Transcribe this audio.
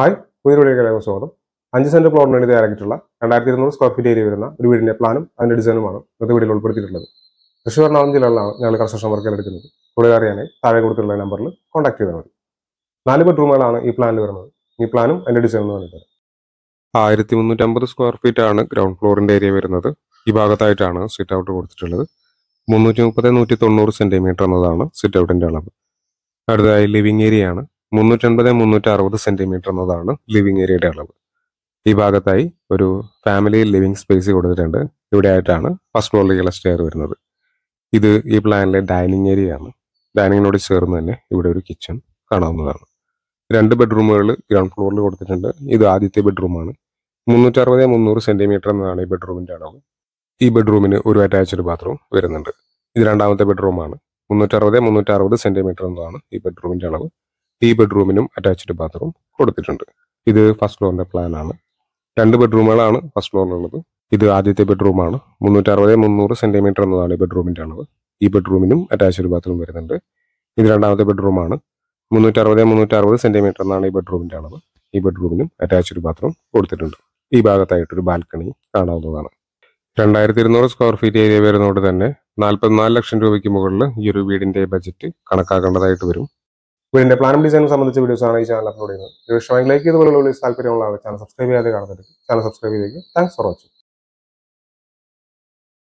hi പുതിയ വീഡിയോയിലേക്ക് സ്വാഗതം അഞ്ച് സെന്റ് പ്ലോട്ടിന് വേണ്ടി തയ്യാറാക്കിയിട്ടുള്ള രണ്ടായിരത്തി ഇരുന്നൂറ് സ്ക്വയർ ഫീറ്റ് ഏരിയ വരുന്ന ഒരു വീടിന്റെ പ്ലാനും അതിന്റെ ഡിസൈനുമാണ് ഇന്നത്തെ വീടിൽ ഉൾപ്പെടുത്തിയിട്ടുള്ളത് തൃശ്ശൂർ എറണാകുളം ജില്ലകളിലാണ് ഞങ്ങൾ കൺസ്ട്രക്ഷൻ വർക്ക് എടുക്കുന്നത് കൂടുതൽ അറിയാനായി താഴെ കൊടുത്തിട്ടുള്ള നമ്പറിൽ കോൺടാക്ട് ചെയ്താൽ മതി നാല് ബെഡ്റൂമുകളാണ് ഈ പ്ലാനിൽ വരുന്നത് ഈ പ്ലാനും അതിന്റെ ഡിസൈനും പറഞ്ഞിട്ട് ആയിരത്തി മുന്നൂറ്റമ്പത് സ്ക്വയർ ഫീറ്റ് ആണ് ഗ്രൗണ്ട് ഫ്ലോറിന്റെ ഏരിയ വരുന്നത് ഈ ഭാഗത്തായിട്ടാണ് സിറ്റ് ഔട്ട് കൊടുത്തിട്ടുള്ളത് മുന്നൂറ്റി മുപ്പത് നൂറ്റി തൊണ്ണൂറ് സെന്റിമീറ്റർ എന്നതാണ് സിറ്റ് ഔട്ടിന്റെ അളവ് അടുത്തതായി ലിവിംഗ് ഏരിയ ആണ് അൻപത് മുന്നൂറ്റി അറുപത് സെന്റിമീറ്റർ എന്നതാണ് ലിവിങ് ഏരിയയുടെ അളവ് ഈ ഭാഗത്തായി ഒരു ഫാമിലി ലിവിങ് സ്പേസ് കൊടുത്തിട്ടുണ്ട് ഇവിടെ ആയിട്ടാണ് ഫസ്റ്റ് ഫ്ലോറിലേക്കുള്ള സ്റ്റെയർ വരുന്നത് ഇത് ഈ പ്ലാനിലെ ഡൈനിങ് ഏരിയ ആണ് ഡൈനിങ്ങിനോട് ചേർന്ന് തന്നെ ഇവിടെ ഒരു കിച്ചൺ കാണാവുന്നതാണ് രണ്ട് ബെഡ്റൂമുകൾ ഗ്രൗണ്ട് ഫ്ലോറിൽ കൊടുത്തിട്ടുണ്ട് ഇത് ആദ്യത്തെ ബെഡ്റൂമാണ് അറുപത് മുന്നൂറ് സെന്റിമീറ്റർ എന്നതാണ് ഈ ബെഡ്റൂമിന്റെ അളവ് ഈ ബെഡ്റൂമിന് ഒരു അറ്റാച്ച്ഡ് ബാത്റൂം വരുന്നുണ്ട് ഇത് രണ്ടാമത്തെ ബെഡ്റൂമാണ് മുന്നൂറ്ററുപത് മുന്നൂറ്ററുപത് സെന്റിമീറ്റർ എന്നതാണ് ഈ ബെഡ്റൂമിന്റെ അളവ് ഈ ബെഡ്റൂമിനും അറ്റാച്ച്ഡ് ബാത്റൂം കൊടുത്തിട്ടുണ്ട് ഇത് ഫസ്റ്റ് ഫ്ലോറിന്റെ പ്ലാനാണ് രണ്ട് ബെഡ്റൂമുകളാണ് ഫസ്റ്റ് ഫ്ലോറിലുള്ളത് ഇത് ആദ്യത്തെ ബെഡ്റൂമാണ് മുന്നൂറ്റി അറുപത് മുന്നൂറ് സെന്റിമീറ്റർ എന്നതാണ് ഈ ബെഡ്റൂമിന്റെ അളവ് ഈ ബെഡ്റൂമിനും അറ്റാച്ച്ഡ് ബാത്റൂം വരുന്നുണ്ട് ഇത് രണ്ടാമത്തെ ബെഡ്റൂമാണ് മുന്നൂറ്റി അറുപത് മുന്നൂറ്റി അറുപത് സെന്റിമീറ്റർ എന്നാണ് ഈ ബെഡ്റൂമിന്റെ അളവ് ഈ ബെഡ്റൂമിനും അറ്റാച്ച്ഡ് ബാത്റൂം കൊടുത്തിട്ടുണ്ട് ഈ ഭാഗത്തായിട്ടൊരു ബാൽക്കണി കാണാവുന്നതാണ് രണ്ടായിരത്തി ഇരുന്നൂറ് സ്ക്വയർ ഫീറ്റ് ഏരിയ വരുന്നതുകൊണ്ട് തന്നെ നാൽപ്പത്തിനാല് ലക്ഷം രൂപയ്ക്ക് മുകളിൽ ഈ ഒരു വീടിന്റെ ബജറ്റ് കണക്കാക്കേണ്ടതായിട്ട് വരും വീടിന്റെ പ്ലാനും ഡിസൈനും സംബന്ധിച്ച വീഡിയോസ് ആണ് ഈ ചാനൽ അപ്ലോഡ് ചെയ്യുന്നത് ലൈക്ക് ഇഷ്ടമായി ലൈക്ക് ചെയ്തുപോലുള്ള താല്പര്യമുള്ള ചാനൽ സബ്സ്ക്രൈബ് ചെയ്യാതെ കാണുന്നുണ്ട് ചാനൽ സബ്സ്ക്രൈബ് ചെയ്തേക്ക് താങ്ക്സ് ഫോർ വാച്ചിങ്